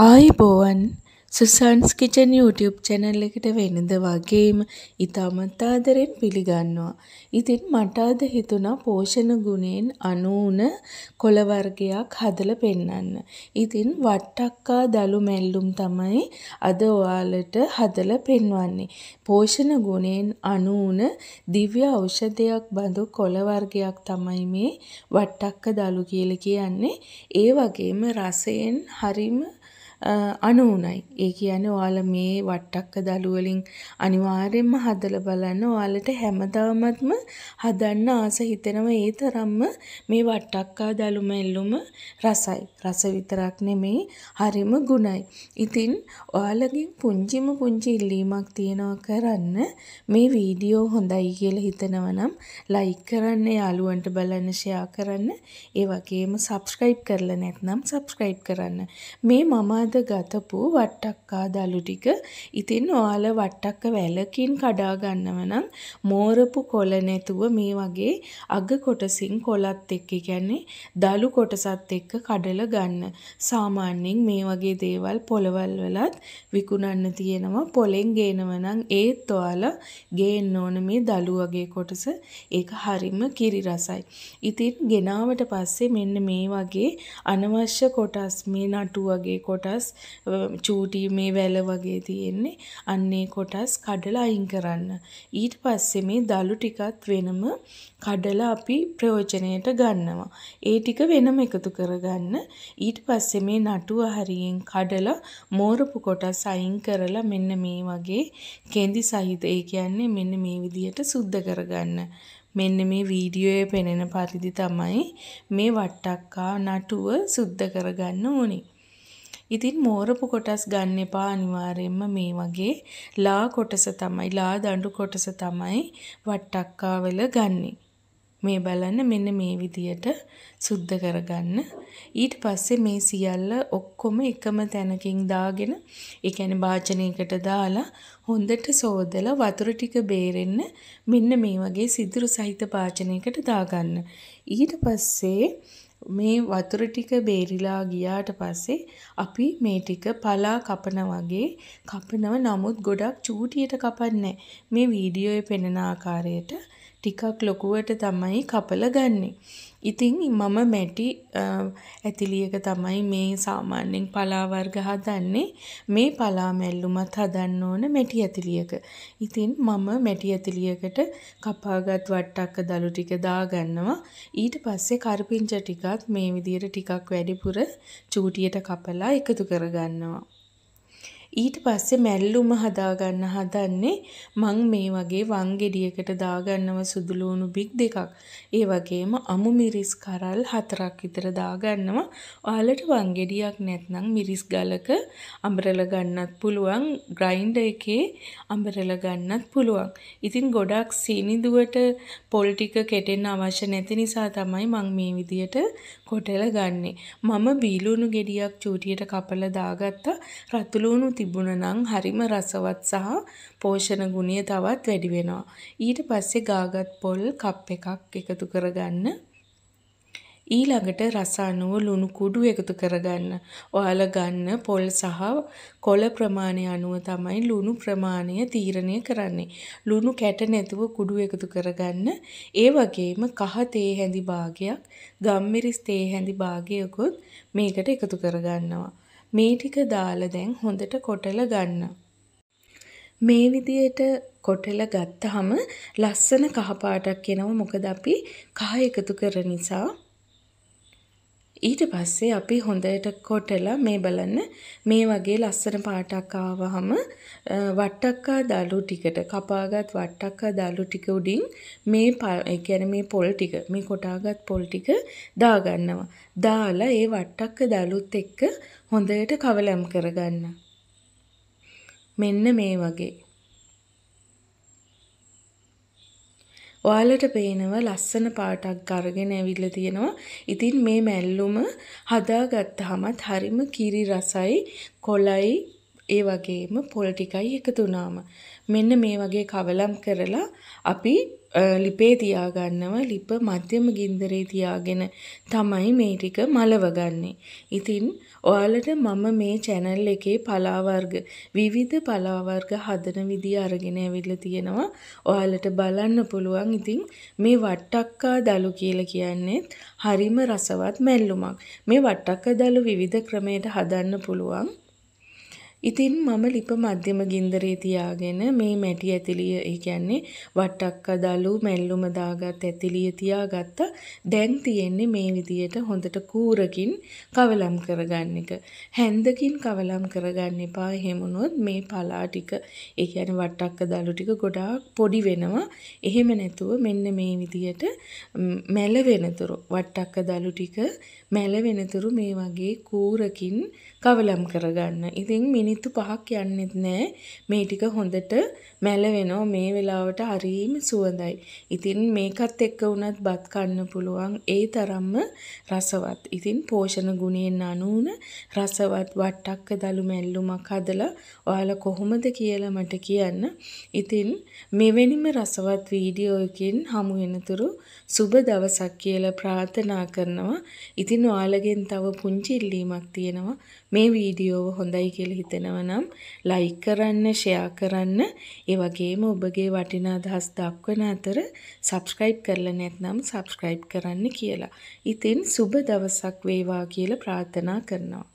ආයිබෝවන් Susan's kitchen YouTube channel එකට වෙනද වගේම ඉතාමත් ආදරෙන් පිළිගන්නවා. ඉතින් මට අද හිතුණා පෝෂණ ගුණයෙන් අනූන කොළ වර්ගයක් හදලා පෙන්වන්න. ඉතින් වට්ටක්කා දලු මැල්ලුම් තමයි අද ඔයාලට හදලා පෙන්වන්නේ. පෝෂණ ගුණයෙන් අනූන දිව්‍ය ඖෂධයක් බඳු කොළ වර්ගයක් තමයි මේ වට්ටක්ක දලු කියලා කියන්නේ. ඒ වගේම රසයෙන් හරිම අනුනයි. ඒ කියන්නේ ඔයාලා මේ වට්ටක්ක දළු වලින් අනිවාර්යයෙන්ම හදලා බලන්න. ඔයාලට හැමදාමත්ම හදන්න ආස හිතෙනවා. ඒ තරම්ම මේ වට්ටක්කා දළු මැල්ලුම රසයි. රස විතරක් නෙමෙයි හරිම ගුණයි. ඉතින් ඔයාලගෙන් පුංචිම පුංචි ඉල්ලීමක් තියෙනවා කරන්න මේ වීඩියෝ හොඳයි කියලා හිතනවා නම් ලයික් කරන්න, යාළුවන්ට බලන්න, ෂෙයා කරන්න, ඒ වගේම subscribe කරලා නැත්නම් subscribe කරන්න. මේ මම අද ගතපු වට්ටක්කා දළු ටික ඉතින් ඔයාල වට්ටක්ක වැලකින් කඩා ගන්නව නම් මෝරපු කොළ නැතුව මේ වගේ අග කොටසින් කොළත් එක්ක කියන්නේ දළු කොටසත් එක්ක කඩලා ගන්න. සාමාන්‍යයෙන් මේ වගේ දේවල් පොළවල් වලත් විකුණන්න තියෙනවා. පොලෙන් ගේනව නම් ඒත් ඔයාලා ගේන්න ඕන මේ දළු වගේ කොටස. ඒක හරිම කිරි රසයි. ඉතින් ගෙනාවට පස්සේ මෙන්න මේ වගේ අනවශ්‍ය කොටස් මේ නටු වගේ කොටස් කොටස් චූටි මේ වැල වගේ තියෙන්නේ අන්නේ කොටස් කඩලා අයින් කරන්න. ඊට පස්සේ මේ දලු ටිකත් වෙනම කඩලා අපි ප්‍රයෝජනයට ගන්නවා. ඒ ටික වෙනම එකතු කරගන්න. ඊට පස්සේ මේ නටුව හරියෙන් කඩලා මෝරපු කොටස් අයින් කරලා මෙන්න මේ වගේ කෙඳි සහිත ඒ කියන්නේ මෙන්න මේ විදිහට සුද්ධ කරගන්න. මෙන්න මේ වීඩියෝයේ පෙනෙන පරිදි තමයි මේ වට්ටක්කා නටුව සුද්ධ කරගන්න ඕනේ. ඉතින් මෝරපු කොටස් ගන්න එපා අනිවාර්යයෙන්ම මේ වගේ ලා කොටස තමයි ලා දඬු කොටස තමයි වට්ටක්කාවල ගන්නේ. මේ බලන්න මෙන්න මේ විදියට සුද්ධ කරගන්න. ඊට පස්සේ මේ සියල්ල ඔක්කොම එකම තැනකින් දාගෙන, ඒ කියන්නේ වාචනයකට දාලා හොඳට සෝදලා වතුර ටික බේරෙන්න මෙන්න මේ වගේ සිදුරු සහිත වාචනයකට දාගන්න. ඊට පස්සේ මේ වතුර ටික බේරිලා ගියාට පස්සේ අපි මේ ටික පලා කපන වගේ කපනව නමුත් ගොඩක් චූටියට කපන්නේ මේ වීඩියෝයේ පෙනෙන ආකාරයට ටිකක් ලොකුවට තමයි කපල ගන්නෙ. ඉතින් මම මැටි ඇතිලියක තමයි මේ සාමාන්‍යයෙන් පලා වර්ග හදන්නේ. මේ පලා මැල්ලුමත් හදන්න ඕන මැටි ඇතිලියක. ඉතින් මම මැටි ඇතිලියකට කපාගත් වට්ටක්ක දළු ටික දාගන්නවා. ඊට පස්සේ කරපිංච ටිකත් මේ විදිහට ටිකක් වැඩිපුර චූටියට කපලා එකතු කරගන්නවා. ඊට පස්සේ මැල්ලුම හදාගන්න හදන්නේ මං මේ වගේ වංගෙඩියකට දාගන්නව සුදුලූණු බික් දෙකක්. ඒ වගේම අමු මිරිස් කරල් හතරක් විතර දාගන්නවා. ඔයාලට වංගෙඩියක් නැත්නම් මිරිස් ගලක අඹරලා ගන්නත් පුළුවන්. ග්‍රයින්ඩර් එකේ අඹරලා ගන්නත් පුළුවන්. ඉතින් ගොඩක් සීනිදුවට පොල් ටික කෙටෙන්න අවශ්‍ය නැති නිසා තමයි මං මේ විදියට කොටලා ගන්නෙ. මම බීලුණු ගෙඩියක් චූටියට කපලා දාගත්තා. රතුලුණු තිබුණ නම් හරිම රසවත් සහ පෝෂණ ගුණය තවත් වැඩි වෙනවා. ඊට පස්සේ ගාගත් පොල් කප් එකක් එකතු කරගන්න. ඊළඟට රස අණුව ලුණු කුඩු එකතු කරගන්න. ඔයාලා ගන්න පොල් සහ කොළ ප්‍රමාණය අනුව තමයි ලුණු ප්‍රමාණය තීරණය කරන්නේ. ලුණු කැට නැතුව කුඩු එකතු කරගන්න. ඒ වගේම කහ තේ හැඳි භාගයක්, ගම්මිරිස් තේ හැඳි භාගයකුත් මේකට එකතු කරගන්නවා. මේ ටික දාලා දැන් හොඳට කොටල ගන්න. මේ විදියට කොටල ගත්තාම ලස්සන කහ පාටක් එනවා මොකද අපි කහ එකතු කර නිසා ඊට පස්සේ අපි හොඳට කොටලා මේ බලන්න මේ වගේ ලස්සන පාටක් ආවහම වට්ටක්කා දලු ටිකට කපාගත් වට්ටක්කා දලු ටික උඩින් මේ ඒ කියන්නේ මේ පොල් ටික මේ කොටාගත් පොල් ටික දාගන්නවා. දාලා ඒ වට්ටක්ක දලුත් එක්ක හොඳට කවලම් කරගන්න. මෙන්න මේ වගේ ඔයාලට පේනවා ලස්සන පාටක් අරගෙන ඇවිල්ලා තියෙනවා. ඉතින් මේ මැල්ලුම හදාගත්තාමත් හරිම කිරි රසයි, කොළයි, ඒ වගේම පොල් ටිකයි එකතු වුණාම මෙන්න මේ වගේ කවලම් කරලා අපි ලිපේ තියාගන්නව ලිප මධ්‍යම ගින්දරේ තියාගෙන තමයි මේ ටික මලවගන්නේ. ඉතින් ඔයාලට මම මේ channel එකේ පලා වර්ග විවිධ පලා වර්ග හදන විදිය අරගෙන ඇවිල්ලා තියෙනවා. ඔයාලට බලන්න පුළුවන්. ඉතින් මේ වට්ටක්කා දලු කියලා කියන්නේ හරිම රසවත් මැල්ලුමක්. මේ වට්ටක්කා දලු විවිධ ක්‍රමයට හදන්න පුළුවන්. ඉතින් මම ලිප මධ්‍යම ගින්දරේ තියාගෙන මේ මැටි ඇතිලිය ඒ කියන්නේ වට්ටක්ක දලු මැල්ලුම දාගත් ඇතිලිය තියාගත්තා. දැන් තියෙන්නේ මේ විදියට හොඳට කූරකින් කවලම් කරගන්න එක. හැන්දකින් කවලම් කරගන්න එපා. එහෙමුනොත් මේ පලා ටික ඒ කියන්නේ වට්ටක්ක දලු ටික ගොඩාක් පොඩි වෙනවා. එහෙම නැතුව මෙන්න මේ විදියට මැල වෙනතුරු වට්ටක්ක දලු ටික මැල වෙනතුරු මේ වගේ කූරකින් කවලම් කරගන්න. ඉතින් මිනිත්තු පහක් යන්නෙත් නෑ මේ ටික හොඳට මැල වෙනවා මේ වෙලාවට හරීම සුවඳයි. ඉතින් මේකත් එක්ක වුණත් බත් කන්න පුළුවන්. ඒ තරම්ම රසවත්. ඉතින් පෝෂණ ගුණයෙන් අනුන රසවත් වට්ටක්ක දළු මැල්ලුමක් හදලා ඔයාලා කොහොමද කියලා මට කියන්න. ඉතින් මෙවැනිම රසවත් වීඩියෝ එකකින් හමු වෙනතුරු සුබ දවසක් කියලා ප්‍රාර්ථනා කරනවා. ඉතින් ඉතින් ඔයාලගෙන් තව පුංචි ඉල්ලීමක් තියෙනවා. මේ වීඩියෝව හොඳයි කියලා හිතෙනවා නම් ලයික් කරන්න, ෂෙයා කරන්න, ඒ වගේම ඔබගේ වටිනා අදහස් දක්වන අතර subscribe කරලා නැත්නම් subscribe කරන්න කියලා. ඉතින් සුබ දවසක් වේවා කියලා ප්‍රාර්ථනා කරනවා.